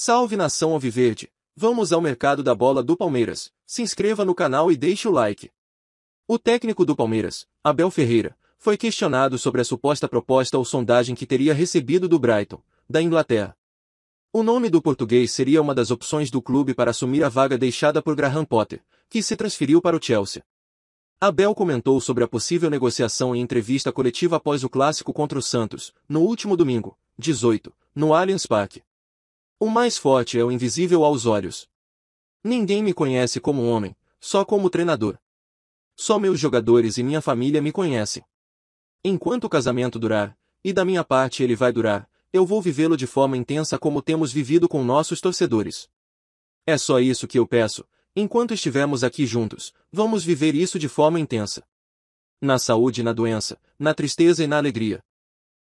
Salve nação alviverde! Vamos ao mercado da bola do Palmeiras. Se inscreva no canal e deixe o like. O técnico do Palmeiras, Abel Ferreira, foi questionado sobre a suposta proposta ou sondagem que teria recebido do Brighton, da Inglaterra. O nome do português seria uma das opções do clube para assumir a vaga deixada por Graham Potter, que se transferiu para o Chelsea. Abel comentou sobre a possível negociação em entrevista coletiva após o clássico contra o Santos, no último domingo, 18, no Allianz Parque. O mais forte é o invisível aos olhos. Ninguém me conhece como homem, só como treinador. Só meus jogadores e minha família me conhecem. Enquanto o casamento durar, e da minha parte ele vai durar, eu vou vivê-lo de forma intensa como temos vivido com nossos torcedores. É só isso que eu peço, enquanto estivermos aqui juntos, vamos viver isso de forma intensa. Na saúde e na doença, na tristeza e na alegria.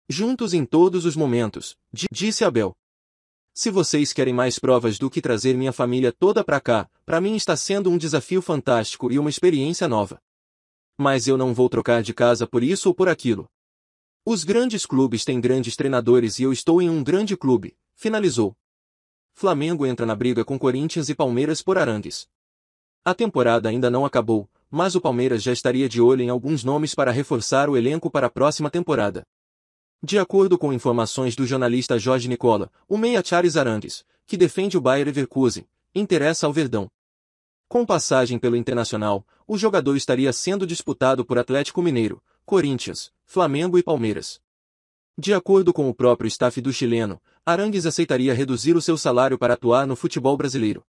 Juntos em todos os momentos, disse Abel. Se vocês querem mais provas do que trazer minha família toda para cá, para mim está sendo um desafio fantástico e uma experiência nova. Mas eu não vou trocar de casa por isso ou por aquilo. Os grandes clubes têm grandes treinadores e eu estou em um grande clube, finalizou. Flamengo entra na briga com Corinthians e Palmeiras por Arangues. A temporada ainda não acabou, mas o Palmeiras já estaria de olho em alguns nomes para reforçar o elenco para a próxima temporada. De acordo com informações do jornalista Jorge Nicola, o meia Charles Arangues, que defende o Bayer Leverkusen, interessa ao Verdão. Com passagem pelo Internacional, o jogador estaria sendo disputado por Atlético Mineiro, Corinthians, Flamengo e Palmeiras. De acordo com o próprio staff do chileno, Arangues aceitaria reduzir o seu salário para atuar no futebol brasileiro.